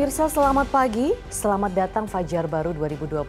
Pemirsa selamat pagi, selamat datang Fajar Baru 2024,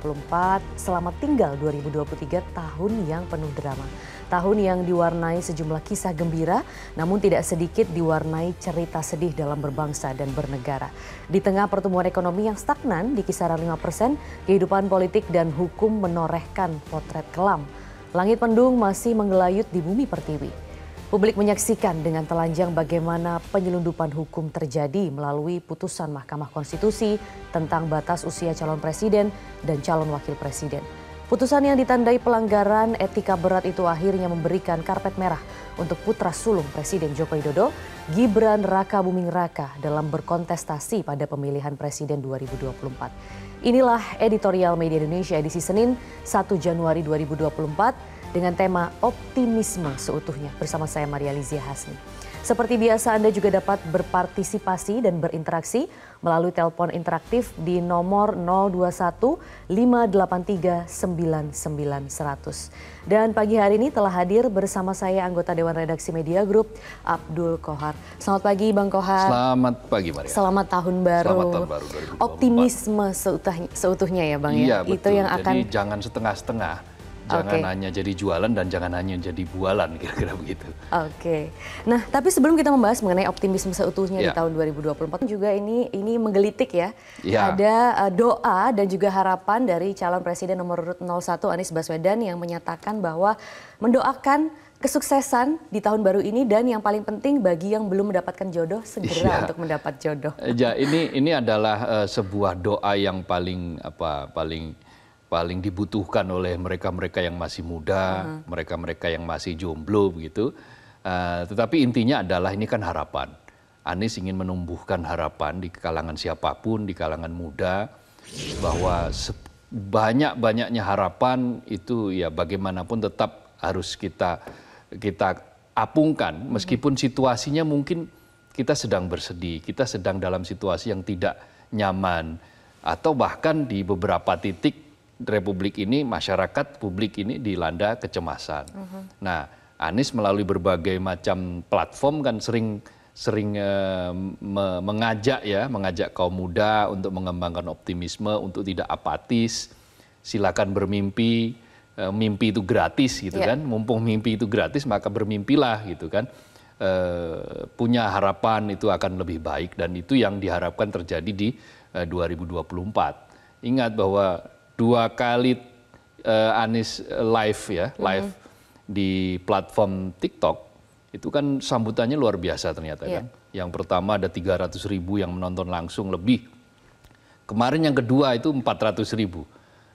selamat tinggal 2023 tahun yang penuh drama. Tahun yang diwarnai sejumlah kisah gembira, namun tidak sedikit diwarnai cerita sedih dalam berbangsa dan bernegara. Di tengah pertumbuhan ekonomi yang stagnan di kisaran 5 persen, kehidupan politik dan hukum menorehkan potret kelam. Langit pendung masih menggelayut di bumi pertiwi. Publik menyaksikan dengan telanjang bagaimana penyelundupan hukum terjadi melalui putusan Mahkamah Konstitusi tentang batas usia calon presiden dan calon wakil presiden. Putusan yang ditandai pelanggaran etika berat itu akhirnya memberikan karpet merah untuk putra sulung Presiden Joko Widodo, Gibran Raka Buming Raka dalam berkontestasi pada pemilihan Presiden 2024. Inilah editorial Media Indonesia edisi Senin 1 Januari 2024 dengan tema Optimisme Seutuhnya bersama saya Maria Lizia Hasni. Seperti biasa Anda juga dapat berpartisipasi dan berinteraksi melalui telepon interaktif di nomor 021 583 99100. Dan pagi hari ini telah hadir bersama saya anggota Dewan Redaksi Media Group Abdul Kohar. Selamat pagi Bang Kohar. Selamat pagi Maria. Selamat tahun baru. Selamat tahun baru Optimisme seutuhnya, ya Bang ya? iya, Betul. Itu yang akan Jadi jangan setengah-setengah Jangan okay. hanya jadi jualan dan jangan hanya jadi bualan, kira-kira begitu. Oke. Okay. Nah, tapi sebelum kita membahas mengenai optimisme seutuhnya yeah. di ya. tahun 2024 juga ini ini menggelitik ya. Yeah. Ada uh, doa dan juga harapan dari calon presiden nomor 01 Anies Baswedan yang menyatakan bahwa mendoakan kesuksesan di tahun baru ini dan yang paling penting bagi yang belum mendapatkan jodoh segera ya. untuk mendapat jodoh. Ya, ini ini adalah uh, sebuah doa yang paling apa paling paling dibutuhkan oleh mereka-mereka yang masih muda, mereka-mereka yang masih jomblo begitu. Uh, tetapi intinya adalah ini kan harapan. Anies ingin menumbuhkan harapan di kalangan siapapun, di kalangan muda, bahwa banyak-banyaknya harapan itu ya bagaimanapun tetap harus kita kita apungkan meskipun situasinya mungkin kita sedang bersedih, kita sedang dalam situasi yang tidak nyaman atau bahkan di beberapa titik republik ini, masyarakat publik ini dilanda kecemasan. Uh -huh. Nah, Anies melalui berbagai macam platform kan sering sering eh, me mengajak ya, mengajak kaum muda untuk mengembangkan optimisme, untuk tidak apatis, silakan bermimpi, e, mimpi itu gratis gitu yeah. kan, mumpung mimpi itu gratis maka bermimpilah gitu kan, e, punya harapan itu akan lebih baik dan itu yang diharapkan terjadi di e, eh, 2024. Ingat bahwa dua kali uh, Anies live ya, mm-hmm. live mm -hmm. di platform TikTok itu kan sambutannya luar biasa ternyata yeah. kan. Yang pertama ada 300 ribu yang menonton langsung lebih. Kemarin yang kedua itu 400 ribu.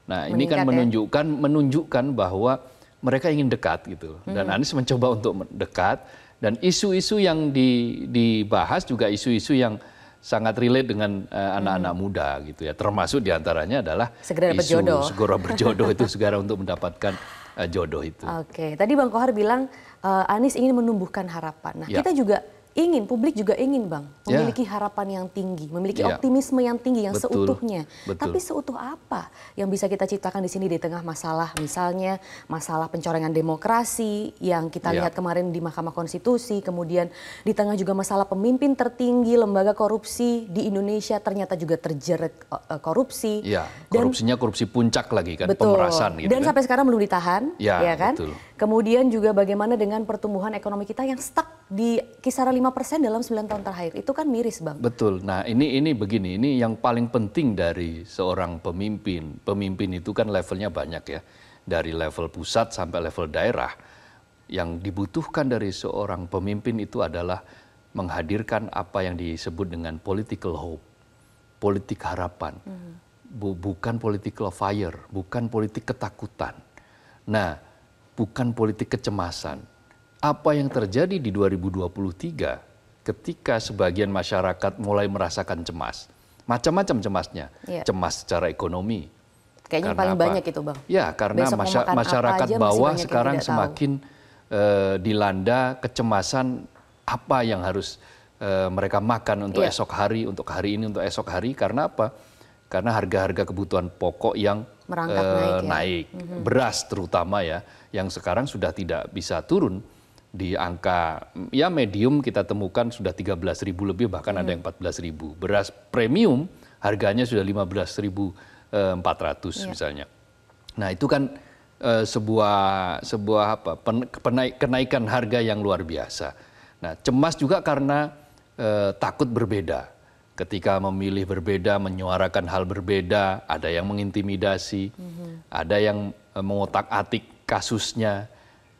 Nah Meningkat ini kan ya? menunjukkan ya? menunjukkan bahwa mereka ingin dekat gitu. Dan mm -hmm. Anies mencoba untuk dekat dan isu-isu yang di, dibahas juga isu-isu yang sangat relate dengan eh, anak-anak uh, anak muda gitu ya. Termasuk diantaranya adalah segera isu berjodoh. segera berjodoh itu segera untuk mendapatkan uh, jodoh itu. Oke, okay. tadi Bang Kohar bilang uh, Anies ingin menumbuhkan harapan. Nah, ya. kita juga ingin publik juga ingin bang ya. memiliki ya. harapan yang tinggi, memiliki ya. optimisme yang tinggi yang Betul. seutuhnya. Betul. Tapi seutuh apa yang bisa kita ciptakan di sini di tengah masalah misalnya masalah pencorengan demokrasi yang kita ya. lihat kemarin di Mahkamah Konstitusi, kemudian di tengah juga masalah pemimpin tertinggi lembaga korupsi di Indonesia ternyata juga terjerat uh, korupsi. Ya. Korupsinya dan, korupsi puncak lagi kan betul. pemerasan gitu. Dan kan? sampai sekarang belum ditahan, ya, ya kan? Betul. Kemudian juga bagaimana dengan pertumbuhan ekonomi kita yang stuck di kisaran 5% dalam 9 tahun terakhir. Itu kan miris, Bang. Betul. Nah, ini ini begini, ini yang paling penting dari seorang pemimpin. Pemimpin itu kan levelnya banyak ya. Dari level pusat sampai level daerah. Yang dibutuhkan dari seorang pemimpin itu adalah menghadirkan apa yang disebut dengan political hope, politik harapan. Hmm. Bukan political fire, bukan politik ketakutan. Nah, bukan politik kecemasan apa yang terjadi di 2023 ketika sebagian masyarakat mulai merasakan cemas. Macam-macam cemasnya. Ya. Cemas secara ekonomi. Kayaknya karena paling apa? banyak itu, Bang. Ya, karena masy masyarakat bawah sekarang semakin uh, dilanda kecemasan apa yang harus uh, mereka makan untuk ya. esok hari, untuk hari ini, untuk esok hari. Karena apa? Karena harga-harga kebutuhan pokok yang uh, naik, ya? naik. Mm -hmm. beras terutama ya, yang sekarang sudah tidak bisa turun di angka ya medium kita temukan sudah 13.000 lebih bahkan hmm. ada yang 14.000. Beras premium harganya sudah 15.400 yeah. Eh, iya. misalnya. Nah, itu kan eh, sebuah sebuah apa? Pen, penaik, kenaikan harga yang luar biasa. Nah, cemas juga karena eh, takut berbeda. Ketika memilih berbeda, menyuarakan hal berbeda, ada yang mengintimidasi, mm -hmm. ada yang mengotak-atik kasusnya,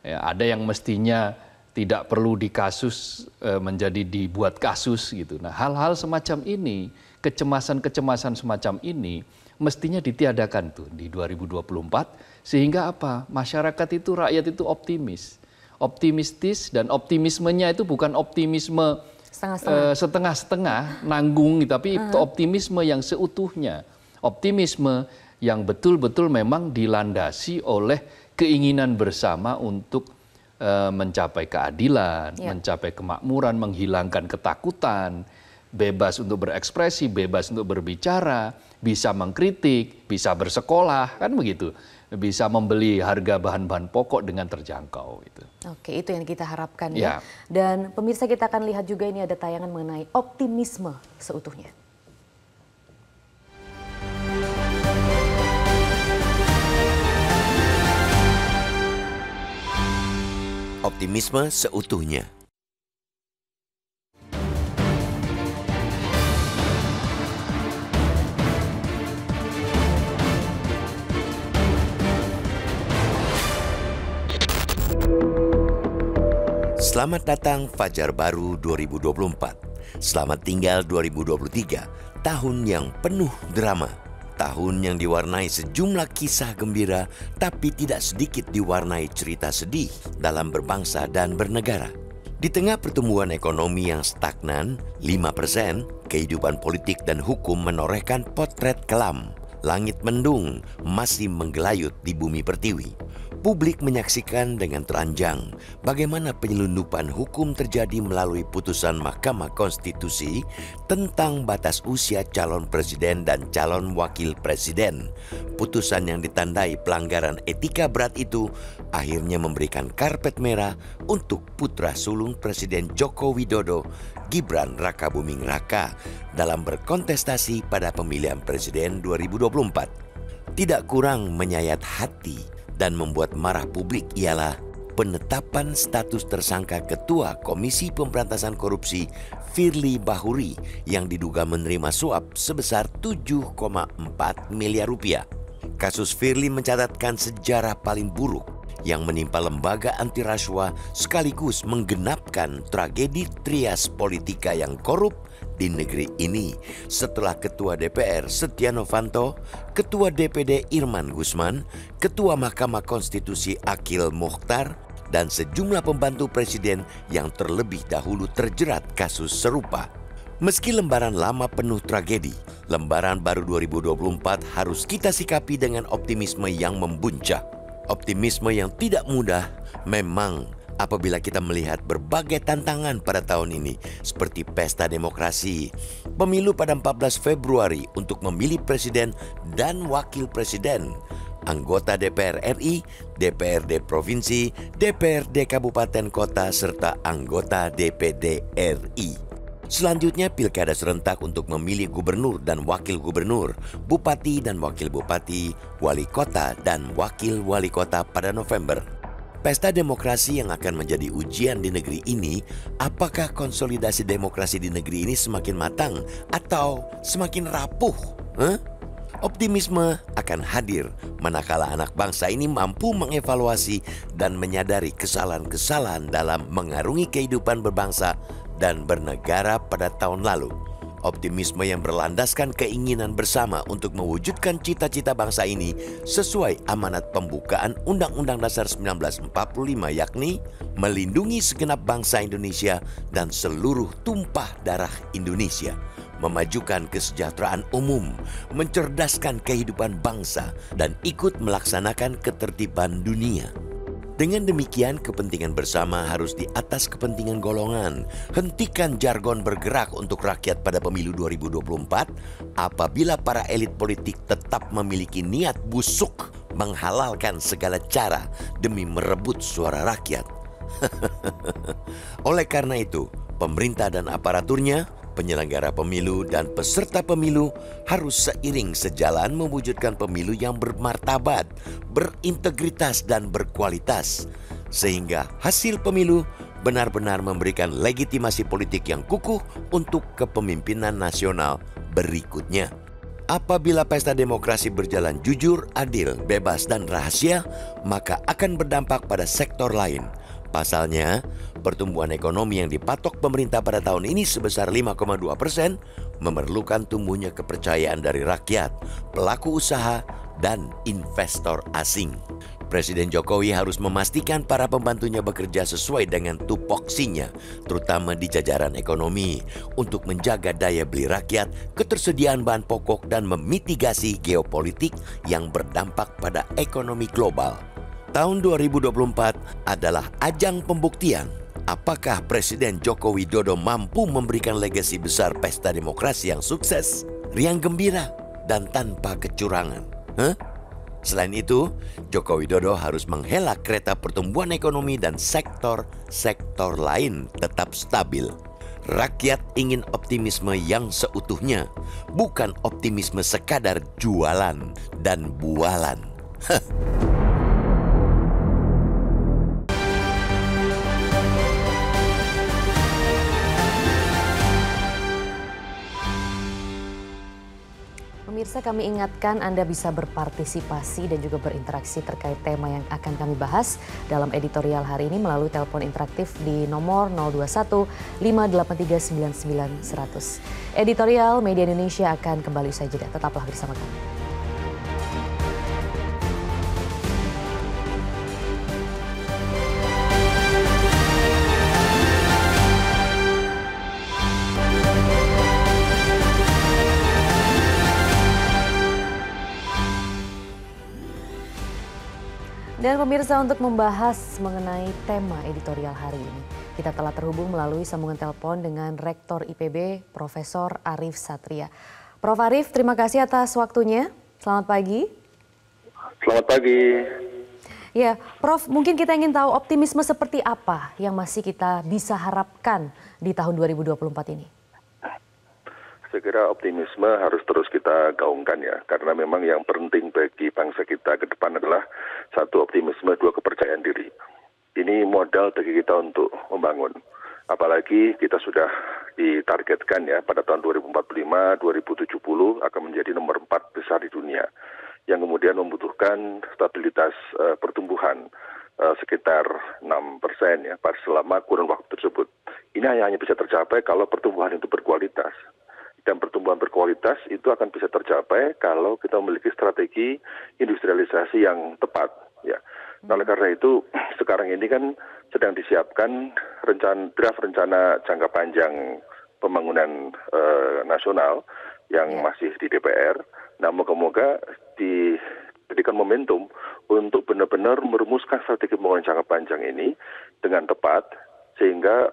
ya, ada yang mestinya tidak perlu dikasus e, menjadi dibuat kasus gitu. Nah, hal-hal semacam ini, kecemasan-kecemasan semacam ini mestinya ditiadakan tuh di 2024 sehingga apa? Masyarakat itu, rakyat itu optimis. Optimistis dan optimismenya itu bukan optimisme e, setengah-setengah, nanggung gitu, tapi mm-hmm. uh -huh. optimisme yang seutuhnya. Optimisme yang betul-betul memang dilandasi oleh keinginan bersama untuk Eh, mencapai keadilan, ya. mencapai kemakmuran, menghilangkan ketakutan, bebas untuk berekspresi, bebas untuk berbicara, bisa mengkritik, bisa bersekolah, kan begitu. Bisa membeli harga bahan-bahan pokok dengan terjangkau gitu. Oke, itu yang kita harapkan ya. ya. Dan pemirsa kita akan lihat juga ini ada tayangan mengenai optimisme seutuhnya. Optimisme seutuhnya. Selamat datang Fajar Baru 2024. Selamat tinggal 2023, tahun yang penuh drama. Tahun yang diwarnai sejumlah kisah gembira, tapi tidak sedikit diwarnai cerita sedih dalam berbangsa dan bernegara. Di tengah pertumbuhan ekonomi yang stagnan, 5%, kehidupan politik dan hukum menorehkan potret kelam. Langit mendung masih menggelayut di bumi pertiwi. Publik menyaksikan dengan teranjang bagaimana penyelundupan hukum terjadi melalui putusan Mahkamah Konstitusi tentang batas usia calon presiden dan calon wakil presiden. Putusan yang ditandai pelanggaran etika berat itu akhirnya memberikan karpet merah untuk putra sulung Presiden Joko Widodo, Gibran Rakabuming Raka, dalam berkontestasi pada pemilihan presiden 2024. Tidak kurang menyayat hati dan membuat marah publik ialah penetapan status tersangka Ketua Komisi Pemberantasan Korupsi Firly Bahuri yang diduga menerima suap sebesar 7,4 miliar rupiah. Kasus Firly mencatatkan sejarah paling buruk yang menimpa lembaga anti rasuah sekaligus menggenapkan tragedi trias politika yang korup di negeri ini setelah Ketua DPR Setia Novanto, Ketua DPD Irman Gusman, Ketua Mahkamah Konstitusi Akil Mukhtar, dan sejumlah pembantu presiden yang terlebih dahulu terjerat kasus serupa. Meski lembaran lama penuh tragedi, lembaran baru 2024 harus kita sikapi dengan optimisme yang membuncah. Optimisme yang tidak mudah memang apabila kita melihat berbagai tantangan pada tahun ini seperti pesta demokrasi, pemilu pada 14 Februari untuk memilih presiden dan wakil presiden, anggota DPR RI, DPRD provinsi, DPRD kabupaten kota serta anggota DPD RI. Selanjutnya pilkada serentak untuk memilih gubernur dan wakil gubernur, bupati dan wakil bupati, wali kota dan wakil wali kota pada November Pesta demokrasi yang akan menjadi ujian di negeri ini, apakah konsolidasi demokrasi di negeri ini semakin matang atau semakin rapuh? Huh? Optimisme akan hadir manakala anak bangsa ini mampu mengevaluasi dan menyadari kesalahan-kesalahan dalam mengarungi kehidupan berbangsa dan bernegara pada tahun lalu. Optimisme yang berlandaskan keinginan bersama untuk mewujudkan cita-cita bangsa ini sesuai amanat pembukaan Undang-Undang Dasar 1945 yakni melindungi segenap bangsa Indonesia dan seluruh tumpah darah Indonesia, memajukan kesejahteraan umum, mencerdaskan kehidupan bangsa, dan ikut melaksanakan ketertiban dunia. Dengan demikian, kepentingan bersama harus di atas kepentingan golongan. Hentikan jargon bergerak untuk rakyat pada pemilu 2024 apabila para elit politik tetap memiliki niat busuk menghalalkan segala cara demi merebut suara rakyat. Oleh karena itu, pemerintah dan aparaturnya penyelenggara pemilu dan peserta pemilu harus seiring sejalan mewujudkan pemilu yang bermartabat, berintegritas, dan berkualitas, sehingga hasil pemilu benar-benar memberikan legitimasi politik yang kukuh untuk kepemimpinan nasional berikutnya. Apabila pesta demokrasi berjalan jujur, adil, bebas, dan rahasia, maka akan berdampak pada sektor lain – Pasalnya, pertumbuhan ekonomi yang dipatok pemerintah pada tahun ini sebesar 5,2 persen memerlukan tumbuhnya kepercayaan dari rakyat, pelaku usaha, dan investor asing. Presiden Jokowi harus memastikan para pembantunya bekerja sesuai dengan tupoksinya, terutama di jajaran ekonomi, untuk menjaga daya beli rakyat, ketersediaan bahan pokok, dan memitigasi geopolitik yang berdampak pada ekonomi global tahun 2024 adalah ajang pembuktian apakah Presiden Joko Widodo mampu memberikan legasi besar pesta demokrasi yang sukses, riang gembira, dan tanpa kecurangan. Huh? Selain itu, Joko Widodo harus menghela kereta pertumbuhan ekonomi dan sektor-sektor lain tetap stabil. Rakyat ingin optimisme yang seutuhnya, bukan optimisme sekadar jualan dan bualan. Huh. Pemirsa kami ingatkan Anda bisa berpartisipasi dan juga berinteraksi terkait tema yang akan kami bahas dalam editorial hari ini melalui telepon interaktif di nomor 021 583 99 100. Editorial Media Indonesia akan kembali usai jeda. Tetaplah bersama kami. Kembali pemirsa untuk membahas mengenai tema editorial hari ini. Kita telah terhubung melalui sambungan telepon dengan Rektor IPB Profesor Arif Satria. Prof Arif, terima kasih atas waktunya. Selamat pagi. Selamat pagi. Ya, Prof, mungkin kita ingin tahu optimisme seperti apa yang masih kita bisa harapkan di tahun 2024 ini. Saya kira optimisme harus terus kita gaungkan ya, karena memang yang penting bagi bangsa kita ke depan adalah dua optimisme, dua kepercayaan diri. Ini modal bagi kita untuk membangun. Apalagi kita sudah ditargetkan ya pada tahun 2045, 2070 akan menjadi nomor empat besar di dunia yang kemudian membutuhkan stabilitas uh, pertumbuhan uh, sekitar 6 persen ya selama kurun waktu tersebut. Ini hanya bisa tercapai kalau pertumbuhan itu berkualitas. Dan pertumbuhan berkualitas itu akan bisa tercapai kalau kita memiliki strategi industrialisasi yang tepat ya nah, oleh karena itu sekarang ini kan sedang disiapkan rencana draft rencana jangka panjang pembangunan eh, nasional yang ya. masih di DPR nah moga-moga di momentum untuk benar-benar merumuskan strategi pembangunan jangka panjang ini dengan tepat sehingga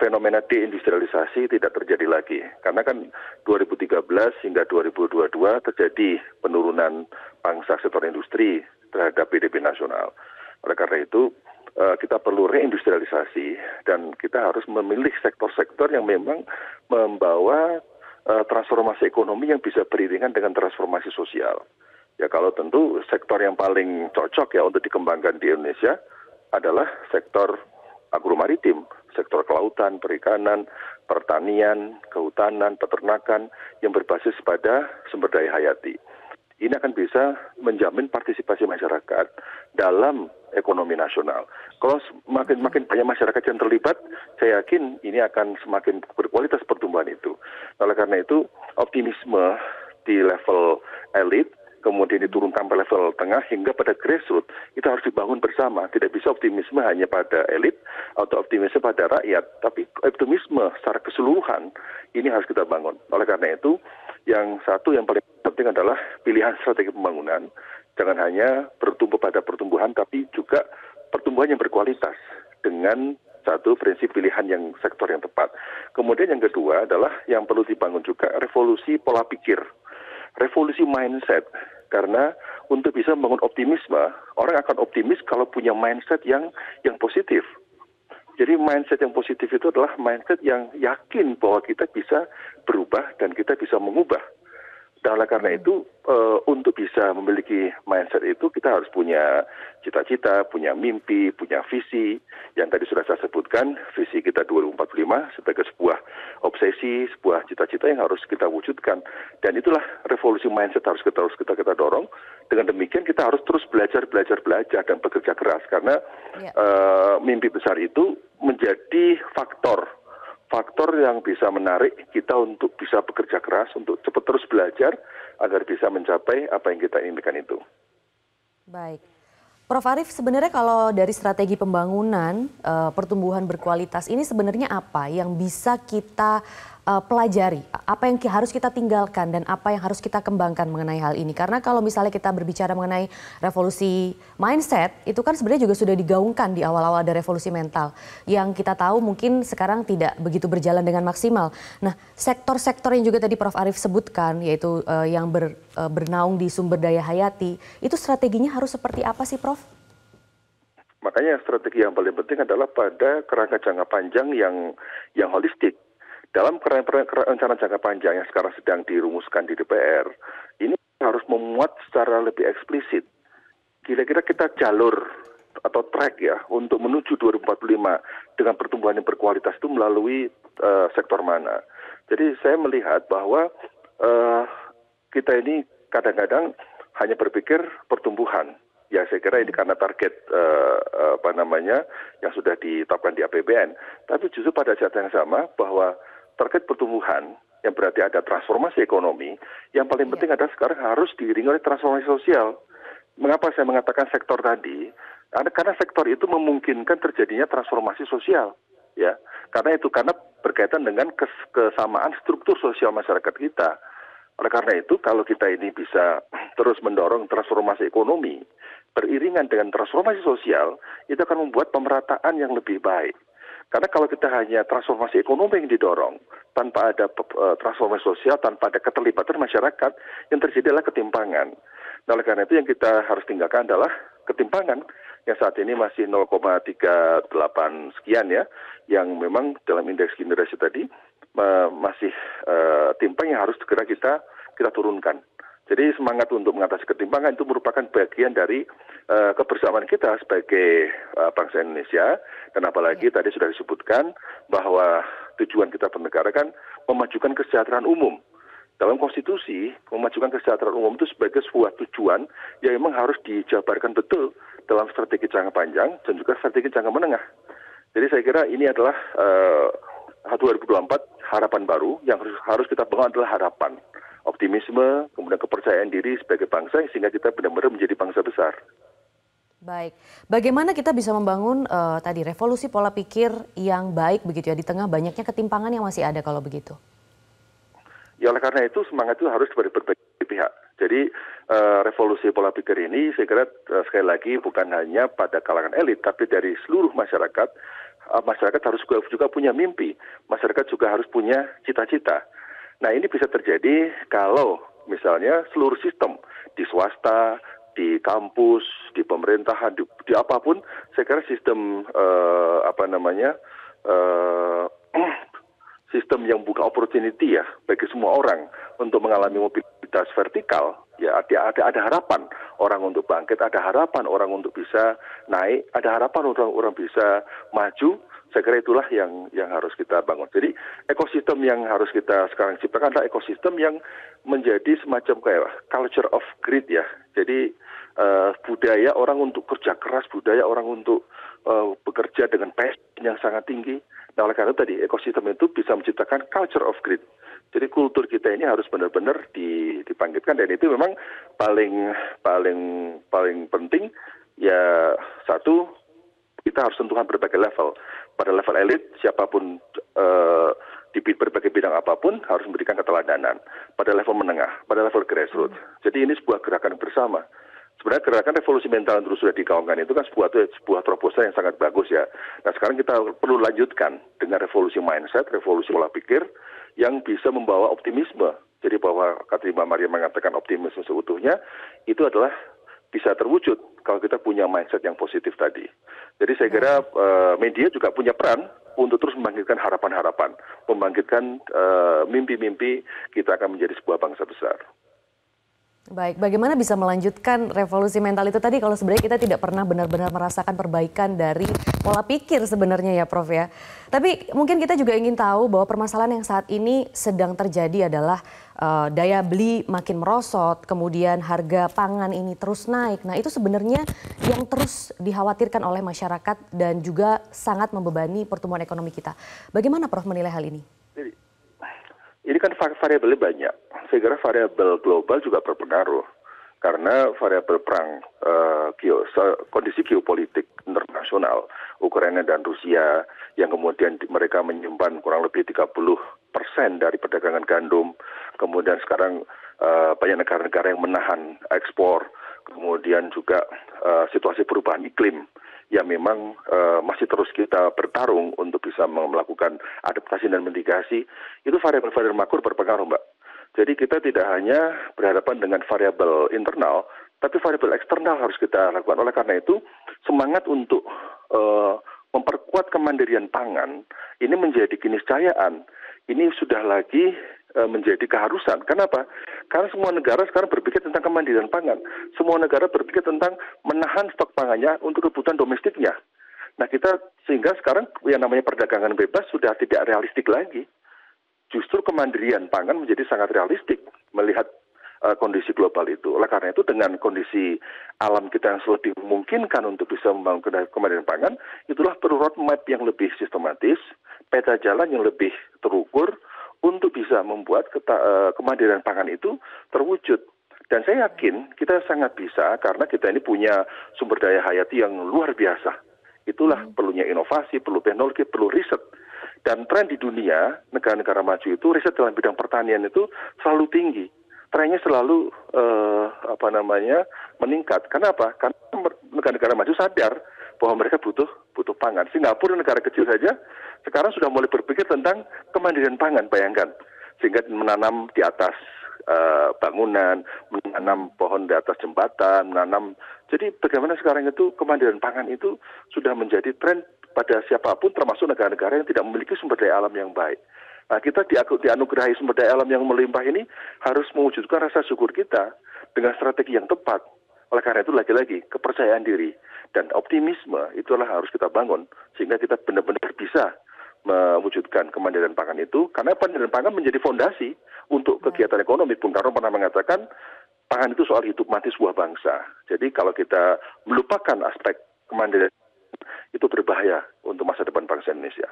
fenomena deindustrialisasi tidak terjadi lagi. Karena kan 2013 hingga 2022 terjadi penurunan pangsa sektor industri terhadap pdb nasional. Oleh karena itu, eh, kita perlu reindustrialisasi dan kita harus memilih sektor-sektor yang memang membawa eh, transformasi ekonomi yang bisa beriringan dengan transformasi sosial. Ya kalau tentu sektor yang paling cocok ya untuk dikembangkan di Indonesia adalah sektor agromaritim, sektor kelautan, perikanan, pertanian, kehutanan, peternakan yang berbasis pada sumber daya hayati ini akan bisa menjamin partisipasi masyarakat dalam ekonomi nasional. Kalau semakin makin banyak masyarakat yang terlibat, saya yakin ini akan semakin berkualitas pertumbuhan itu. Oleh karena itu, optimisme di level elit kemudian diturunkan ke level tengah hingga pada grassroots itu harus dibangun bersama tidak bisa optimisme hanya pada elit atau optimisme pada rakyat tapi optimisme secara keseluruhan ini harus kita bangun oleh karena itu yang satu yang paling penting adalah pilihan strategi pembangunan jangan hanya bertumbuh pada pertumbuhan tapi juga pertumbuhan yang berkualitas dengan satu prinsip pilihan yang sektor yang tepat. Kemudian yang kedua adalah yang perlu dibangun juga revolusi pola pikir, revolusi mindset. Karena untuk bisa membangun optimisme, orang akan optimis kalau punya mindset yang yang positif jadi mindset yang positif itu adalah mindset yang yakin bahwa kita bisa berubah dan kita bisa mengubah nah oleh karena itu eh, untuk bisa memiliki mindset itu kita harus punya cita cita punya mimpi punya visi yang tadi sudah saya sebutkan visi kita 2045 sebagai sebuah obsesi sebuah cita cita yang harus kita wujudkan dan itulah revolusi mindset harus kita harus kita kita dorong dengan demikian kita harus terus belajar belajar belajar dan bekerja keras karena ya. uh, mimpi besar itu menjadi faktor faktor yang bisa menarik kita untuk bisa bekerja keras, untuk cepat terus belajar agar bisa mencapai apa yang kita inginkan itu. Baik. Prof. Arief, sebenarnya kalau dari strategi pembangunan, e, pertumbuhan berkualitas ini sebenarnya apa yang bisa kita uh, pelajari apa yang harus kita tinggalkan dan apa yang harus kita kembangkan mengenai hal ini karena kalau misalnya kita berbicara mengenai revolusi mindset itu kan sebenarnya juga sudah digaungkan di awal-awal ada revolusi mental yang kita tahu mungkin sekarang tidak begitu berjalan dengan maksimal nah sektor-sektor yang juga tadi Prof Arief sebutkan yaitu uh, yang ber, uh, bernaung di sumber daya hayati itu strateginya harus seperti apa sih Prof? Makanya strategi yang paling penting adalah pada kerangka jangka panjang yang yang holistik dalam rencana jangka panjang yang sekarang sedang dirumuskan di DPR, ini harus memuat secara lebih eksplisit. Kira-kira kita jalur atau track ya untuk menuju 2045 dengan pertumbuhan yang berkualitas itu melalui uh, sektor mana. Jadi saya melihat bahwa uh, kita ini kadang-kadang hanya berpikir pertumbuhan. Ya saya kira ini karena target uh, apa namanya yang sudah ditetapkan di APBN. Tapi justru pada saat yang sama bahwa terkait pertumbuhan yang berarti ada transformasi ekonomi, yang paling iya. penting adalah sekarang harus diiringi oleh transformasi sosial. Mengapa saya mengatakan sektor tadi? Karena sektor itu memungkinkan terjadinya transformasi sosial, ya. Karena itu karena berkaitan dengan kesamaan struktur sosial masyarakat kita. Oleh karena itu, kalau kita ini bisa terus mendorong transformasi ekonomi beriringan dengan transformasi sosial, itu akan membuat pemerataan yang lebih baik. Karena kalau kita hanya transformasi ekonomi yang didorong, tanpa ada eh, transformasi sosial, tanpa ada keterlibatan masyarakat, yang terjadi adalah ketimpangan. Nah, oleh karena itu yang kita harus tinggalkan adalah ketimpangan yang saat ini masih 0,38 sekian ya, yang memang dalam indeks generasi tadi eh, masih eh, timpang yang harus segera kita kita turunkan. Jadi semangat untuk mengatasi ketimpangan itu merupakan bagian dari uh, kebersamaan kita sebagai uh, bangsa Indonesia. Dan apalagi iya. tadi sudah disebutkan bahwa tujuan kita bernegara kan memajukan kesejahteraan umum. Dalam konstitusi, memajukan kesejahteraan umum itu sebagai sebuah tujuan yang memang harus dijabarkan betul dalam strategi jangka panjang dan juga strategi jangka menengah. Jadi saya kira ini adalah eh, uh, 2024 harapan baru yang harus kita bangun adalah harapan optimisme, kemudian kepercayaan diri sebagai bangsa sehingga kita benar-benar menjadi bangsa besar. Baik, bagaimana kita bisa membangun uh, tadi revolusi pola pikir yang baik begitu ya di tengah banyaknya ketimpangan yang masih ada kalau begitu? Ya oleh karena itu semangat itu harus dari berbagai pihak. Jadi uh, revolusi pola pikir ini saya kira uh, sekali lagi bukan hanya pada kalangan elit tapi dari seluruh masyarakat. Uh, masyarakat harus juga, juga punya mimpi, masyarakat juga harus punya cita-cita. Nah ini bisa terjadi kalau misalnya seluruh sistem di swasta, di kampus, di pemerintahan, di, di apapun, saya kira sistem uh, apa namanya uh, sistem yang buka opportunity ya bagi semua orang untuk mengalami mobilitas vertikal ya ada ada ada harapan orang untuk bangkit ada harapan orang untuk bisa naik ada harapan orang orang bisa maju saya kira itulah yang yang harus kita bangun. Jadi ekosistem yang harus kita sekarang ciptakan adalah ekosistem yang menjadi semacam kayak culture of greed ya. Jadi uh, budaya orang untuk kerja keras, budaya orang untuk uh, bekerja dengan passion yang sangat tinggi. Nah oleh karena itu tadi ekosistem itu bisa menciptakan culture of greed. Jadi kultur kita ini harus benar-benar dipanggilkan dan itu memang paling paling paling penting ya satu kita harus sentuhan berbagai level pada level elit siapapun eh, di berbagai bidang apapun harus memberikan keteladanan pada level menengah, pada level grassroots. Hmm. Jadi ini sebuah gerakan bersama. Sebenarnya gerakan revolusi mental yang terus sudah dikawankan itu kan sebuah sebuah proposal yang sangat bagus ya. Nah sekarang kita perlu lanjutkan dengan revolusi mindset, revolusi pola pikir yang bisa membawa optimisme. Jadi bahwa kata Maria mengatakan optimisme seutuhnya itu adalah bisa terwujud kalau kita punya mindset yang positif tadi. Jadi saya hmm. kira uh, media juga punya peran untuk terus membangkitkan harapan-harapan, membangkitkan eh, mimpi-mimpi uh, mimpi -mimpi kita akan menjadi sebuah bangsa besar. Baik, bagaimana bisa melanjutkan revolusi mental itu tadi kalau sebenarnya kita tidak pernah benar-benar merasakan perbaikan dari pola pikir sebenarnya ya Prof ya. Tapi mungkin kita juga ingin tahu bahwa permasalahan yang saat ini sedang terjadi adalah uh, daya beli makin merosot, kemudian harga pangan ini terus naik. Nah, itu sebenarnya yang terus dikhawatirkan oleh masyarakat dan juga sangat membebani pertumbuhan ekonomi kita. Bagaimana Prof menilai hal ini? ini kan variabelnya banyak. Saya kira variabel global juga berpengaruh karena variabel perang uh, eh, geo, kondisi geopolitik internasional Ukraina dan Rusia yang kemudian mereka menyimpan kurang lebih 30 persen dari perdagangan gandum kemudian sekarang uh, banyak negara-negara yang menahan ekspor kemudian juga uh, situasi perubahan iklim Ya memang uh, masih terus kita bertarung untuk bisa melakukan adaptasi dan mitigasi, itu variabel-variabel makro berpengaruh, Mbak. Jadi kita tidak hanya berhadapan dengan variabel internal, tapi variabel eksternal harus kita lakukan. Oleh karena itu, semangat untuk uh, memperkuat kemandirian pangan ini menjadi keniscayaan. Ini sudah lagi E, menjadi keharusan. Kenapa? Karena semua negara sekarang berpikir tentang kemandirian pangan. Semua negara berpikir tentang menahan stok pangannya untuk kebutuhan domestiknya. Nah kita sehingga sekarang yang namanya perdagangan bebas sudah tidak realistik lagi. Justru kemandirian pangan menjadi sangat realistik melihat e, kondisi global itu. Oleh karena itu dengan kondisi alam kita yang lebih dimungkinkan untuk bisa membangun kemandirian pangan, itulah perlu roadmap yang lebih sistematis, peta jalan yang lebih terukur, untuk bisa membuat eh, kemandirian pangan itu terwujud. Dan saya yakin kita sangat bisa karena kita ini punya sumber daya hayati yang luar biasa. Itulah hmm. perlunya inovasi, perlu teknologi, perlu riset. Dan tren di dunia, negara-negara maju itu riset dalam bidang pertanian itu selalu tinggi. Trennya selalu uh, apa namanya meningkat. Kenapa? Karena negara-negara maju sadar bahwa mereka butuh butuh pangan. Singapura negara kecil saja sekarang sudah mulai berpikir tentang kemandirian pangan, bayangkan. Sehingga menanam di atas uh, bangunan, menanam pohon di atas jembatan, menanam. Jadi bagaimana sekarang itu kemandirian pangan itu sudah menjadi tren pada siapapun termasuk negara-negara yang tidak memiliki sumber daya alam yang baik. Nah, kita dianugerahi sumber daya alam yang melimpah ini harus mewujudkan rasa syukur kita dengan strategi yang tepat oleh karena itu lagi-lagi kepercayaan diri dan optimisme itulah harus kita bangun sehingga kita benar-benar bisa mewujudkan kemandirian pangan itu karena kemandirian pangan menjadi fondasi untuk hmm. kegiatan ekonomi. pun. Karena pernah mengatakan pangan itu soal hidup mati sebuah bangsa. Jadi kalau kita melupakan aspek kemandirian itu berbahaya untuk masa depan bangsa Indonesia.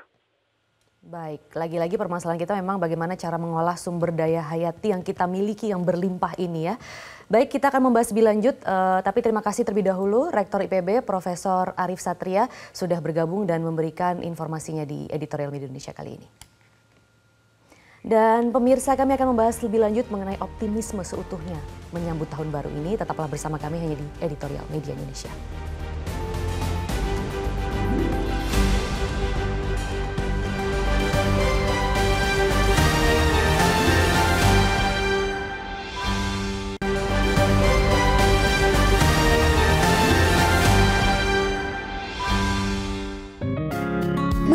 Baik, lagi-lagi permasalahan kita memang bagaimana cara mengolah sumber daya hayati yang kita miliki yang berlimpah ini ya. Baik, kita akan membahas lebih lanjut, uh, tapi terima kasih terlebih dahulu Rektor IPB Profesor Arif Satria sudah bergabung dan memberikan informasinya di Editorial Media Indonesia kali ini. Dan pemirsa kami akan membahas lebih lanjut mengenai optimisme seutuhnya menyambut tahun baru ini. Tetaplah bersama kami hanya di Editorial Media Indonesia.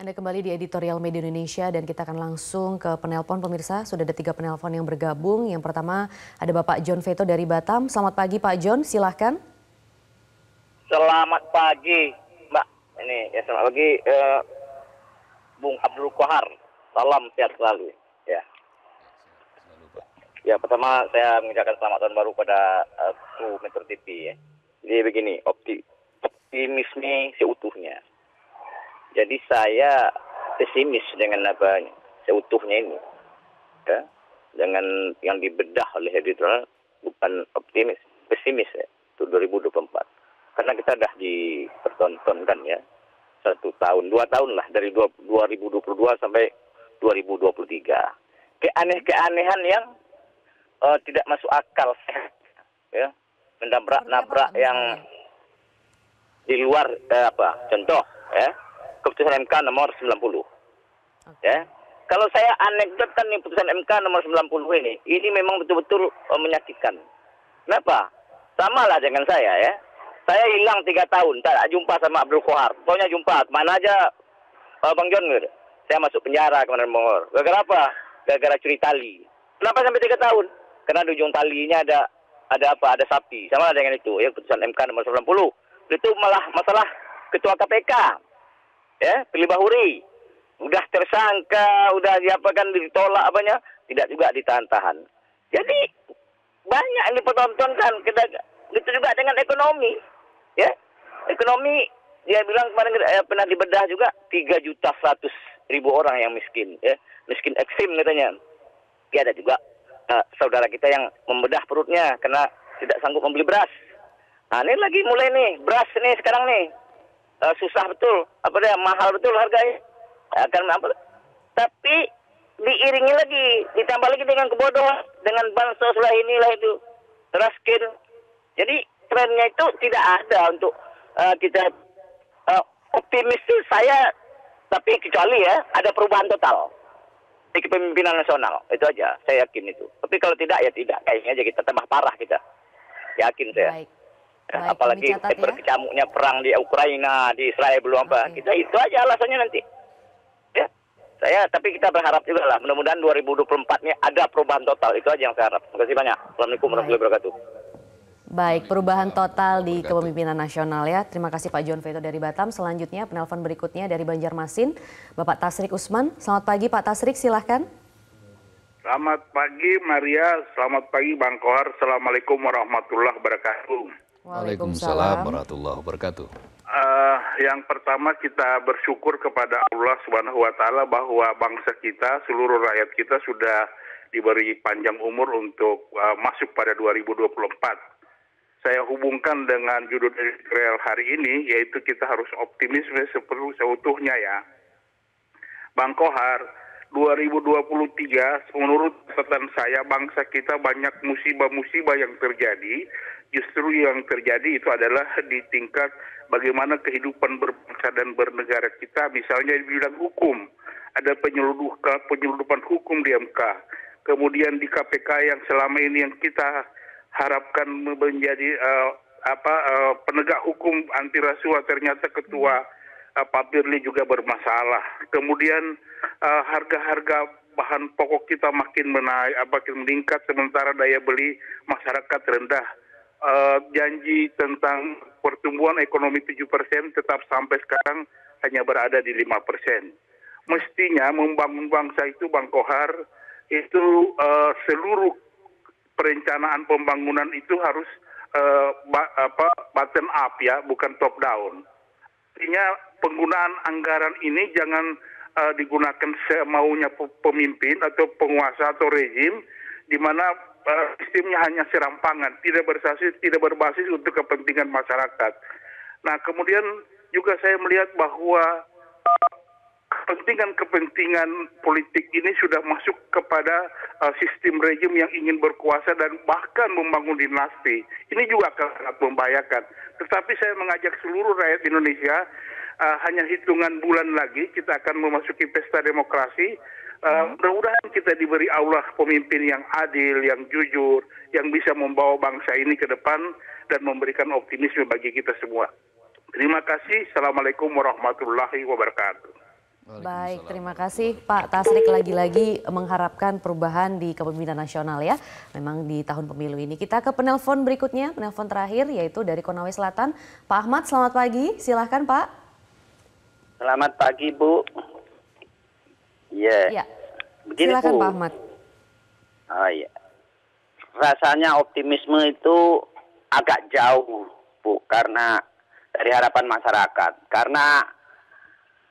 Anda kembali di editorial Media Indonesia dan kita akan langsung ke penelpon pemirsa. Sudah ada tiga penelpon yang bergabung. Yang pertama ada Bapak John Veto dari Batam. Selamat pagi Pak John, silahkan. Selamat pagi Mbak. Ini ya selamat pagi eh, Bung Abdul Kohar. Salam sehat selalu. Ya. Ya pertama saya mengucapkan selamat tahun baru pada uh, eh, Metro TV ya. Jadi begini optimisme seutuhnya jadi saya pesimis dengan apa seutuhnya ini. Ya. Dengan yang dibedah oleh Heri bukan optimis, pesimis ya, itu 2024. Karena kita dah dipertontonkan ya, satu tahun, dua tahun lah dari 2022 sampai 2023. Keaneh-keanehan yang uh, tidak masuk akal ya, mendabrak-nabrak yang di luar eh, apa? Contoh ya keputusan MK nomor 90. Okay. Ya. Kalau saya anekdotkan nih putusan MK nomor 90 ini, ini memang betul-betul eh, menyakitkan. Kenapa? Sama lah dengan saya ya. Saya hilang tiga tahun, tak jumpa sama Abdul Kohar. Pokoknya jumpa, mana aja uh, Bang John gitu. Saya masuk penjara kemarin mohon Gara-gara apa? Gara-gara curi tali. Kenapa sampai tiga tahun? Karena di ujung talinya ada ada apa? Ada sapi. Sama lah dengan itu. Ya putusan MK nomor 90. Itu malah masalah ketua KPK ya Pilih Bahuri udah tersangka udah diapakan ditolak apanya tidak juga ditahan-tahan jadi banyak yang dipertontonkan kita itu juga dengan ekonomi ya ekonomi dia bilang kemarin eh, pernah dibedah juga tiga juta seratus ribu orang yang miskin ya miskin ekstrim katanya dia ada juga uh, saudara kita yang membedah perutnya karena tidak sanggup membeli beras nah ini lagi mulai nih beras nih sekarang nih uh, susah betul, apa ya mahal betul harganya. Akan ya, apa? Tapi diiringi lagi, ditambah lagi dengan kebodohan, dengan bansos lah inilah itu, raskin. Jadi trennya itu tidak ada untuk uh, kita uh, sih saya, tapi kecuali ya ada perubahan total di kepemimpinan nasional itu aja saya yakin itu tapi kalau tidak ya tidak kayaknya aja kita tambah parah kita yakin saya Baik. Ya, Baik, apalagi berkecamuknya seperti ya. camuknya perang di Ukraina, di Israel belum okay. apa. Kita itu aja alasannya nanti. Ya. Saya tapi kita berharap juga lah mudah-mudahan 2024 ini ada perubahan total. Itu aja yang saya harap. Terima kasih banyak. Assalamualaikum warahmatullahi wabarakatuh. Baik, perubahan total di kepemimpinan nasional ya. Terima kasih Pak John Veto dari Batam. Selanjutnya penelpon berikutnya dari Banjarmasin, Bapak Tasrik Usman. Selamat pagi Pak Tasrik, silahkan. Selamat pagi Maria, selamat pagi Bang Kohar. Assalamualaikum warahmatullahi wabarakatuh. Waalaikumsalam warahmatullahi wabarakatuh. Uh, yang pertama kita bersyukur kepada Allah Subhanahu wa taala bahwa bangsa kita, seluruh rakyat kita sudah diberi panjang umur untuk uh, masuk pada 2024. Saya hubungkan dengan judul Israel hari ini yaitu kita harus optimisme seperlu seutuhnya ya. Bang Kohar, 2023 menurut catatan saya bangsa kita banyak musibah-musibah yang terjadi justru yang terjadi itu adalah di tingkat bagaimana kehidupan berbangsa dan bernegara kita, misalnya di bidang hukum, ada penyeludukan, penyeludupan hukum di MK, kemudian di KPK yang selama ini yang kita harapkan menjadi uh, apa uh, penegak hukum anti rasuah ternyata ketua uh, eh, Pak Pirli juga bermasalah, kemudian harga harga-harga bahan pokok kita makin menaik, makin meningkat sementara daya beli masyarakat rendah Eh, janji tentang pertumbuhan ekonomi 7 tetap sampai sekarang hanya berada di 5 persen. Mestinya membangun bangsa itu Bang Kohar itu uh, seluruh perencanaan pembangunan itu harus uh, apa, bottom up ya, bukan top down. Artinya penggunaan anggaran ini jangan uh, digunakan semaunya pemimpin atau penguasa atau rezim di mana Eh, sistemnya hanya serampangan, tidak berbasis tidak berbasis untuk kepentingan masyarakat. Nah, kemudian juga saya melihat bahwa kepentingan-kepentingan politik ini sudah masuk kepada uh, sistem rejim yang ingin berkuasa dan bahkan membangun dinasti. Ini juga akan sangat membahayakan. Tetapi saya mengajak seluruh rakyat Indonesia uh, hanya hitungan bulan lagi kita akan memasuki pesta demokrasi Uh, mudah-mudahan kita diberi Allah pemimpin yang adil, yang jujur, yang bisa membawa bangsa ini ke depan dan memberikan optimisme bagi kita semua. Terima kasih. Assalamualaikum warahmatullahi wabarakatuh. Baik, terima kasih Pak Tasrik lagi-lagi mengharapkan perubahan di kepemimpinan nasional ya. Memang di tahun pemilu ini. Kita ke penelpon berikutnya, penelpon terakhir yaitu dari Konawe Selatan. Pak Ahmad, selamat pagi. Silahkan Pak. Selamat pagi Bu. Iya. Ya. Begini Silakan Bu. Pak Ahmad. Oh iya. Rasanya optimisme itu agak jauh Bu karena dari harapan masyarakat. Karena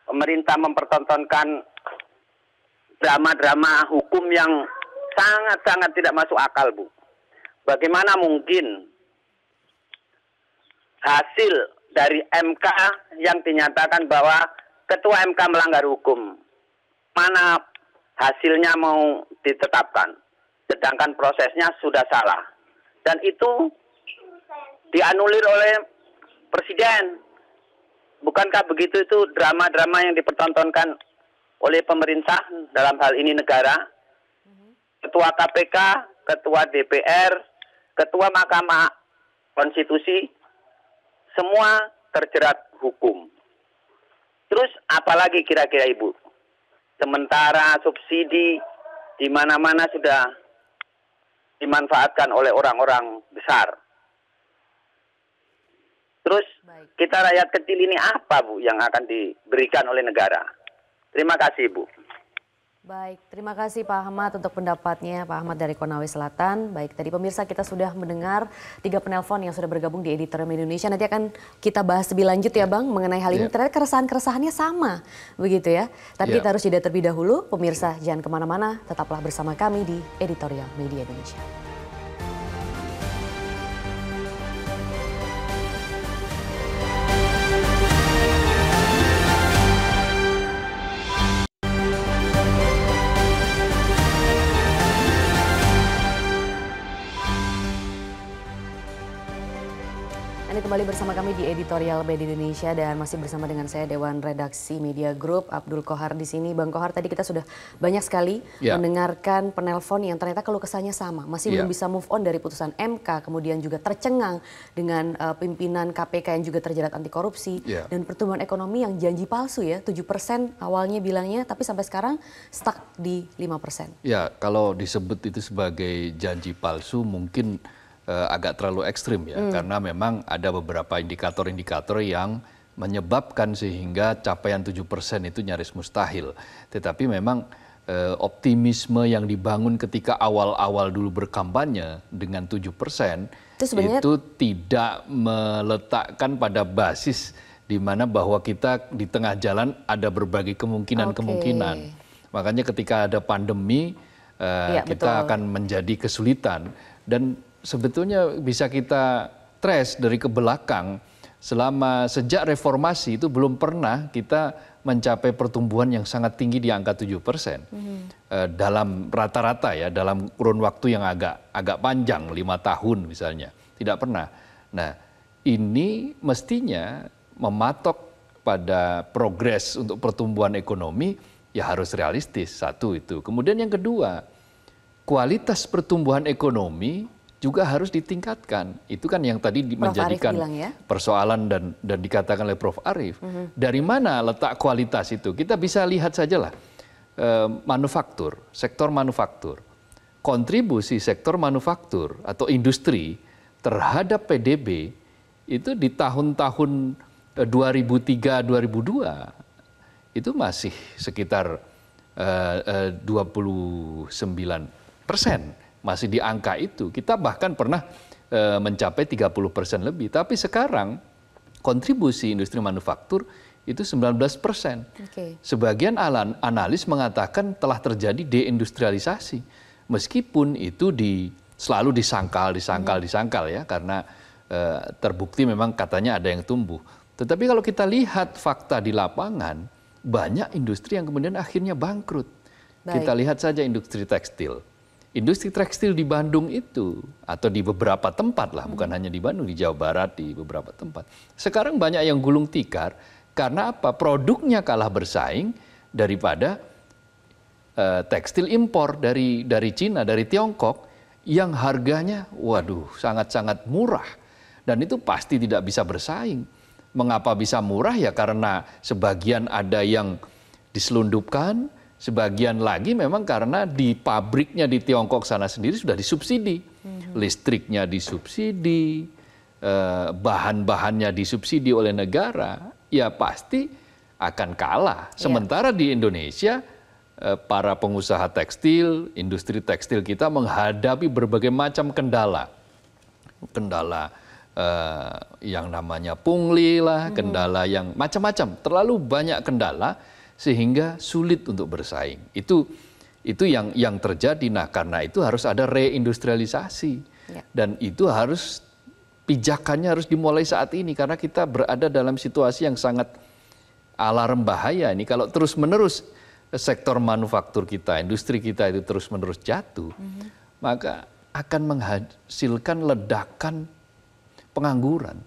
pemerintah mempertontonkan drama-drama hukum yang sangat-sangat tidak masuk akal Bu. Bagaimana mungkin hasil dari MK yang dinyatakan bahwa ketua MK melanggar hukum mana hasilnya mau ditetapkan. Sedangkan prosesnya sudah salah. Dan itu dianulir oleh presiden. Bukankah begitu itu drama-drama yang dipertontonkan oleh pemerintah dalam hal ini negara? Ketua KPK, ketua DPR, ketua Mahkamah Konstitusi semua terjerat hukum. Terus apalagi kira-kira Ibu? sementara subsidi di mana-mana sudah dimanfaatkan oleh orang-orang besar. Terus kita rakyat kecil ini apa Bu yang akan diberikan oleh negara? Terima kasih Bu. Baik, terima kasih Pak Ahmad untuk pendapatnya, Pak Ahmad dari Konawe Selatan. Baik, tadi pemirsa kita sudah mendengar tiga penelpon yang sudah bergabung di Editorium Indonesia. Nanti akan kita bahas lebih lanjut ya Bang mengenai hal ini. Yeah. Ternyata keresahan-keresahannya sama, begitu ya. Tapi yeah. kita harus jeda terlebih dahulu. Pemirsa, jangan kemana-mana, tetaplah bersama kami di Editorial Media Indonesia. kembali bersama kami di editorial bed Indonesia dan masih bersama dengan saya Dewan Redaksi Media Group Abdul Kohar di sini. Bang Kohar tadi kita sudah banyak sekali yeah. mendengarkan penelpon yang ternyata kalau kesannya sama, masih yeah. belum ya. bisa move on dari putusan MK, kemudian juga tercengang dengan uh, pimpinan KPK yang juga terjerat anti korupsi yeah. dan pertumbuhan ekonomi yang janji palsu ya, 7% awalnya bilangnya tapi sampai sekarang stuck di 5%. Ya, yeah, kalau disebut itu sebagai janji palsu mungkin uh, agak terlalu ekstrim ya, hmm. karena memang ada beberapa indikator-indikator yang menyebabkan sehingga capaian 7% itu nyaris mustahil. Tetapi memang uh, optimisme yang dibangun ketika awal-awal dulu berkampanye dengan 7% itu, sebenarnya... itu tidak meletakkan pada basis di mana bahwa kita di tengah jalan ada berbagai kemungkinan-kemungkinan. Okay. Makanya ketika ada pandemi uh, ya, kita betul. akan menjadi kesulitan dan sebetulnya bisa kita trace dari ke belakang selama sejak reformasi itu belum pernah kita mencapai pertumbuhan yang sangat tinggi di angka 7 persen mm-hmm. e, dalam rata-rata ya dalam kurun waktu yang agak agak panjang lima tahun misalnya tidak pernah. Nah ini mestinya mematok pada progres untuk pertumbuhan ekonomi ya harus realistis satu itu. Kemudian yang kedua, kualitas pertumbuhan ekonomi juga harus ditingkatkan. Itu kan yang tadi Prof. menjadikan ya? persoalan dan dan dikatakan oleh Prof. Arif Mm -hmm. Dari mana letak kualitas itu? Kita bisa lihat sajalah e, manufaktur, sektor manufaktur. Kontribusi sektor manufaktur atau industri terhadap PDB itu di tahun-tahun 2003-2002 eh, itu masih sekitar e, e, 29 persen masih di angka itu. Kita bahkan pernah e, mencapai 30 persen lebih. Tapi sekarang kontribusi industri manufaktur itu 19 persen. Okay. Sebagian analis mengatakan telah terjadi deindustrialisasi. Meskipun itu di, selalu disangkal, disangkal, hmm. disangkal ya. Karena e, terbukti memang katanya ada yang tumbuh. Tetapi kalau kita lihat fakta di lapangan, banyak industri yang kemudian akhirnya bangkrut. Baik. Kita lihat saja industri tekstil industri tekstil di Bandung itu atau di beberapa tempat lah, bukan hmm. hanya di Bandung, di Jawa Barat di beberapa tempat. Sekarang banyak yang gulung tikar karena apa? Produknya kalah bersaing daripada uh, tekstil impor dari dari Cina, dari Tiongkok yang harganya waduh sangat-sangat murah dan itu pasti tidak bisa bersaing. Mengapa bisa murah ya karena sebagian ada yang diselundupkan, Sebagian lagi memang karena di pabriknya di Tiongkok sana sendiri sudah disubsidi. Listriknya disubsidi, eh, bahan-bahannya disubsidi oleh negara. Ya pasti akan kalah. Iya. Sementara di Indonesia eh, para pengusaha tekstil, industri tekstil kita menghadapi berbagai macam kendala. Kendala eh, yang namanya pungli lah, kendala yang macam-macam, terlalu banyak kendala sehingga sulit untuk bersaing. Itu itu yang yang terjadi. Nah, karena itu harus ada reindustrialisasi ya. dan itu harus pijakannya harus dimulai saat ini karena kita berada dalam situasi yang sangat alarm bahaya ini kalau terus menerus sektor manufaktur kita, industri kita itu terus menerus jatuh, mm -hmm. maka akan menghasilkan ledakan pengangguran,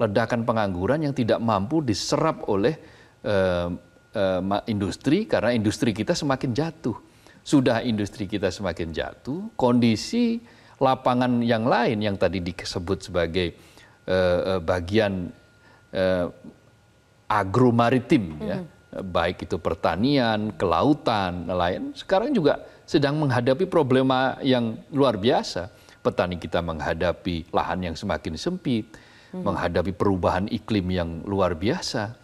ledakan pengangguran yang tidak mampu diserap oleh eh, uh, industri karena industri kita semakin jatuh. Sudah industri kita semakin jatuh, kondisi lapangan yang lain yang tadi disebut sebagai uh, bagian uh, agro hmm ya, mm-hmm. baik itu pertanian, kelautan, lain sekarang juga sedang menghadapi problema yang luar biasa. Petani kita menghadapi lahan yang semakin sempit, hmm menghadapi perubahan iklim yang luar biasa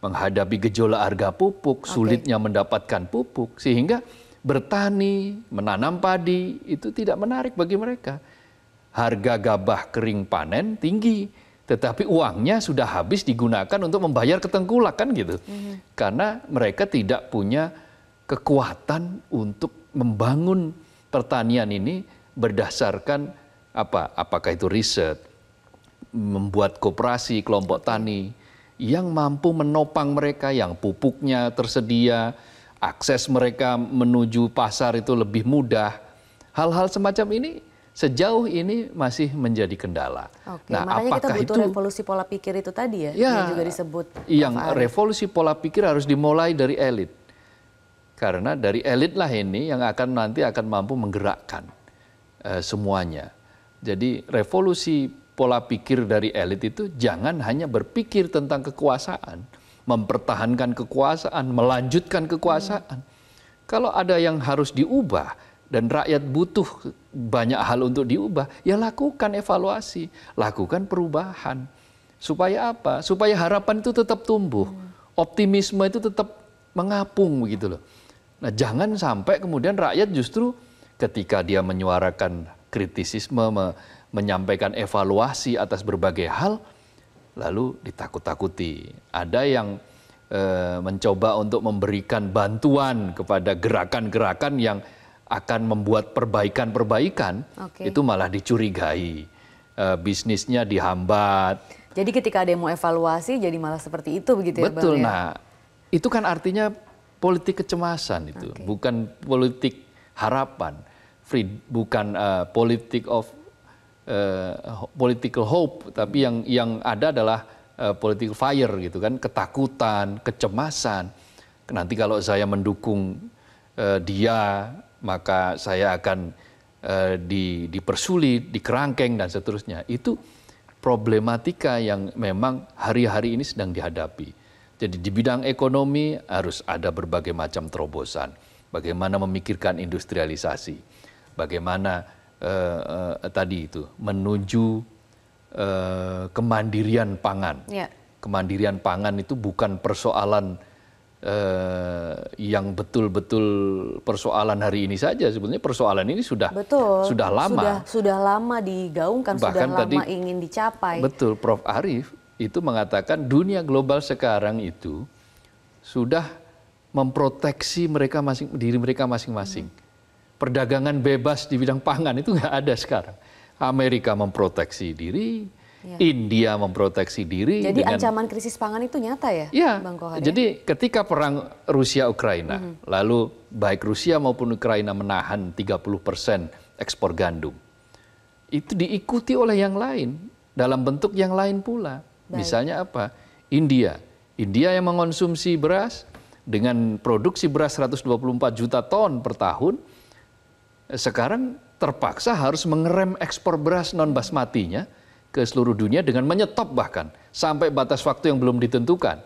menghadapi gejolak harga pupuk, okay. sulitnya mendapatkan pupuk, sehingga bertani, menanam padi itu tidak menarik bagi mereka. Harga gabah kering panen tinggi, tetapi uangnya sudah habis digunakan untuk membayar ketengkulak kan gitu. Mm -hmm. Karena mereka tidak punya kekuatan untuk membangun pertanian ini berdasarkan apa? Apakah itu riset, membuat koperasi, kelompok tani, yang mampu menopang mereka yang pupuknya tersedia, akses mereka menuju pasar itu lebih mudah. Hal-hal semacam ini sejauh ini masih menjadi kendala. Oke, nah, makanya apakah kita butuh itu, revolusi pola pikir itu tadi ya, ya yang juga disebut. Yang revolusi pola pikir harus dimulai dari elit. Karena dari elitlah ini yang akan nanti akan mampu menggerakkan uh, semuanya. Jadi revolusi pola pikir dari elit itu jangan hanya berpikir tentang kekuasaan, mempertahankan kekuasaan, melanjutkan kekuasaan. Hmm. Kalau ada yang harus diubah dan rakyat butuh banyak hal untuk diubah, ya lakukan evaluasi, lakukan perubahan. Supaya apa? Supaya harapan itu tetap tumbuh, optimisme itu tetap mengapung begitu loh. Nah, jangan sampai kemudian rakyat justru ketika dia menyuarakan kritisisme menyampaikan evaluasi atas berbagai hal, lalu ditakut-takuti. Ada yang e, mencoba untuk memberikan bantuan kepada gerakan-gerakan yang akan membuat perbaikan-perbaikan, okay. itu malah dicurigai. E, bisnisnya dihambat. Jadi ketika ada yang mau evaluasi, jadi malah seperti itu begitu ya Betul, Bang? Betul, nah itu kan artinya politik kecemasan itu, okay. bukan politik harapan, free, bukan uh, politik of uh, political hope, tapi yang yang ada adalah uh, political fire gitu kan, ketakutan, kecemasan. Nanti kalau saya mendukung uh, dia, maka saya akan uh, di, dipersulit, dikerangkeng dan seterusnya. Itu problematika yang memang hari-hari ini sedang dihadapi. Jadi di bidang ekonomi harus ada berbagai macam terobosan. Bagaimana memikirkan industrialisasi, bagaimana uh, uh, tadi itu menuju uh, kemandirian pangan. Ya. Kemandirian pangan itu bukan persoalan uh, yang betul-betul persoalan hari ini saja sebetulnya persoalan ini sudah betul, sudah lama sudah, sudah lama digaungkan bahkan sudah tadi, ingin dicapai betul Prof Arif itu mengatakan dunia global sekarang itu sudah memproteksi mereka masing diri mereka masing-masing perdagangan bebas di bidang pangan itu nggak ada sekarang. Amerika memproteksi diri, ya. India memproteksi diri. Jadi dengan, ancaman krisis pangan itu nyata ya, ya Bang Kohar? Ya? Jadi ya? ketika perang Rusia Ukraina, -hmm. lalu baik Rusia maupun Ukraina menahan 30 persen ekspor gandum, itu diikuti oleh yang lain dalam bentuk yang lain pula. Baik. Misalnya apa? India, India yang mengonsumsi beras dengan produksi beras 124 juta ton per tahun sekarang terpaksa harus mengerem ekspor beras non basmatinya ke seluruh dunia dengan menyetop bahkan sampai batas waktu yang belum ditentukan.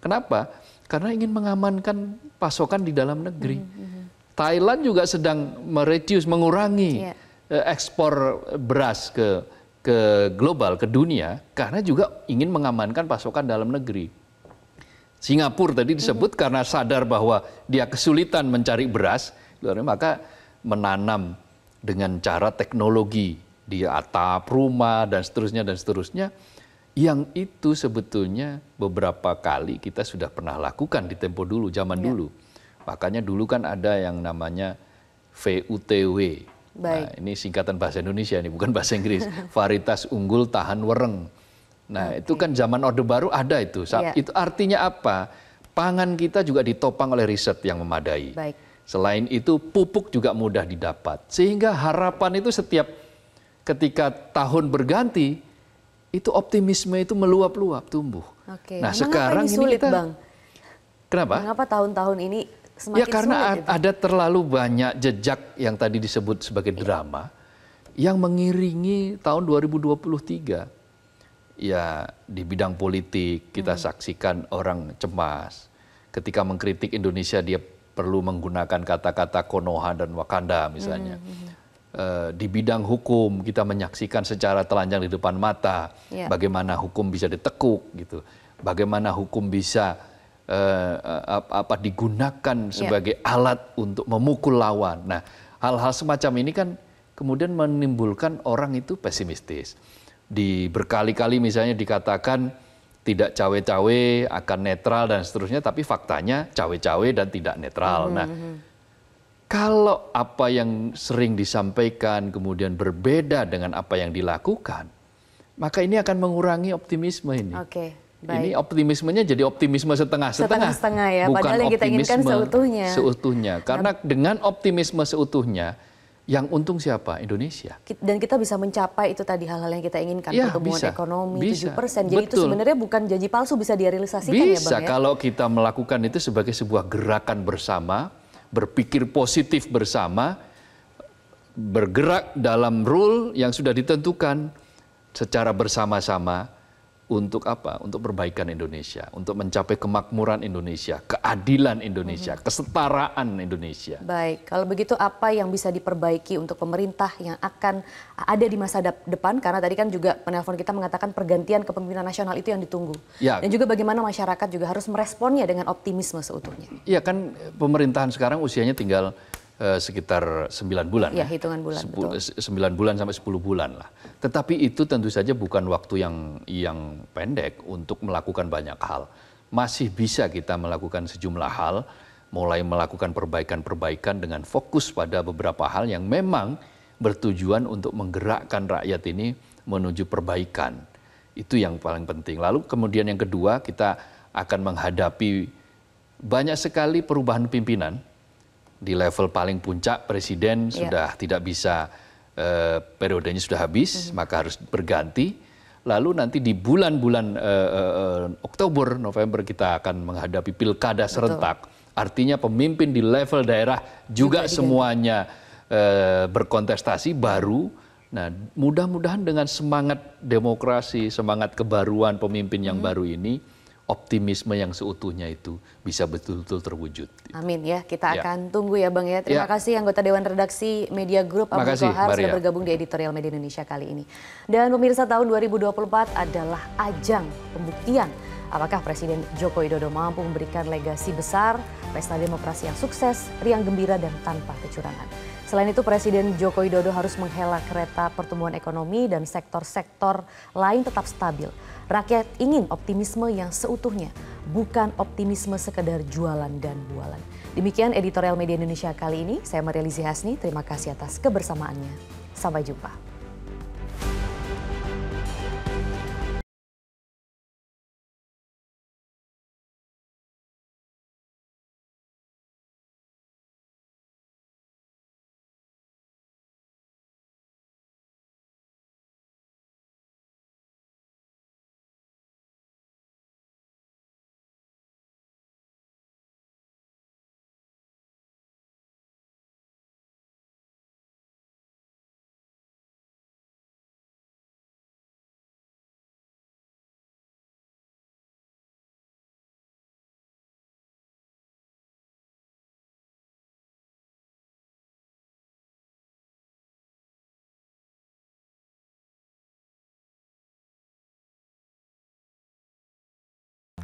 Kenapa? Karena ingin mengamankan pasokan di dalam negeri. Mm -hmm. Thailand juga sedang mereduce, mengurangi yeah. Iya. ekspor beras ke ke global, ke dunia, karena juga ingin mengamankan pasokan dalam negeri. Singapura tadi disebut mm -hmm. karena sadar bahwa dia kesulitan mencari beras, maka menanam dengan cara teknologi di atap rumah dan seterusnya dan seterusnya yang itu sebetulnya beberapa kali kita sudah pernah lakukan di tempo dulu zaman ya. dulu. Makanya dulu kan ada yang namanya VUTW. Nah, Baik. Nah, ini singkatan bahasa Indonesia ini bukan bahasa Inggris. Varietas unggul tahan wereng. Nah, okay. itu kan zaman Orde Baru ada itu. ya. Itu artinya apa? Pangan kita juga ditopang oleh riset yang memadai. Baik. Selain itu pupuk juga mudah didapat. Sehingga harapan itu setiap ketika tahun berganti itu optimisme itu meluap-luap tumbuh. Oke. Nah, Mengapa sekarang ini, sulit, kita Bang? Kenapa? Kenapa tahun-tahun ini semakin Ya karena sulit, gitu? ada terlalu banyak jejak yang tadi disebut sebagai drama yang mengiringi tahun 2023 ya di bidang politik kita hmm. saksikan orang cemas ketika mengkritik Indonesia dia perlu menggunakan kata-kata Konoha dan Wakanda misalnya. Mm-hmm. di bidang hukum kita menyaksikan secara telanjang di depan mata yeah. bagaimana hukum bisa ditekuk gitu, bagaimana hukum bisa uh, apa digunakan ya. sebagai yeah. alat untuk memukul lawan. Nah, hal-hal semacam ini kan kemudian menimbulkan orang itu pesimistis. Di berkali-kali misalnya dikatakan tidak cawe-cawe, akan netral dan seterusnya, tapi faktanya cawe-cawe dan tidak netral. Mm-hmm. Nah, hmm, hmm. kalau apa yang sering disampaikan kemudian berbeda dengan apa yang dilakukan, maka ini akan mengurangi optimisme ini. Oke. Okay. Baik. Ini optimismenya jadi optimisme setengah-setengah. Setengah-setengah ya, bukan padahal yang kita inginkan seutuhnya. Seutuhnya. Karena kan dengan optimisme seutuhnya, yang untung siapa? Indonesia. Dan kita bisa mencapai itu tadi hal-hal yang kita inginkan, ya, pertumbuhan bisa, ekonomi bisa, 7%. Jadi Betul. itu sebenarnya bukan janji palsu bisa direalisasikan bisa, ya Bang ya? kalau kita melakukan itu sebagai sebuah gerakan bersama, berpikir positif bersama, bergerak dalam rule yang sudah ditentukan secara bersama-sama untuk apa? Untuk perbaikan Indonesia, untuk mencapai kemakmuran Indonesia, keadilan Indonesia, hmm. kesetaraan Indonesia. Baik, kalau begitu apa yang bisa diperbaiki untuk pemerintah yang akan ada di masa depan? Karena tadi kan juga penelpon kita mengatakan pergantian kepemimpinan nasional itu yang ditunggu. Ya. Dan juga bagaimana masyarakat juga harus meresponnya dengan optimisme seutuhnya. Iya kan pemerintahan sekarang usianya tinggal eh, sekitar 9 bulan. Ya, ya, hitungan bulan. sembilan 9 bulan sampai 10 bulan lah. Tetapi itu tentu saja bukan waktu yang yang pendek untuk melakukan banyak hal. Masih bisa kita melakukan sejumlah hal, mulai melakukan perbaikan-perbaikan dengan fokus pada beberapa hal yang memang bertujuan untuk menggerakkan rakyat ini menuju perbaikan. Itu yang paling penting. Lalu kemudian yang kedua, kita akan menghadapi banyak sekali perubahan pimpinan di level paling puncak presiden yeah. sudah tidak bisa uh, periodenya sudah habis, mm-hmm. maka harus berganti. Lalu nanti di bulan-bulan uh, uh, Oktober, November kita akan menghadapi pilkada Betul. serentak. Artinya pemimpin di level daerah juga, juga semuanya uh, berkontestasi baru. Nah, mudah-mudahan dengan semangat demokrasi, semangat kebaruan pemimpin yang hmm. baru ini optimisme yang seutuhnya itu bisa betul-betul terwujud. Amin ya, kita ya. akan tunggu ya Bang ya. Terima ya. kasih anggota Dewan Redaksi Media Group Abdul Kohar sudah bergabung di Editorial Media Indonesia kali ini. Dan pemirsa tahun 2024 adalah ajang pembuktian Apakah Presiden Joko Widodo mampu memberikan legasi besar, pesta demokrasi yang sukses, riang gembira, dan tanpa kecurangan? Selain itu, Presiden Joko Widodo harus menghela kereta pertumbuhan ekonomi dan sektor-sektor lain tetap stabil. Rakyat ingin optimisme yang seutuhnya, bukan optimisme sekedar jualan dan bualan. Demikian editorial media Indonesia kali ini. Saya Maria Lizzie Hasni, terima kasih atas kebersamaannya. Sampai jumpa.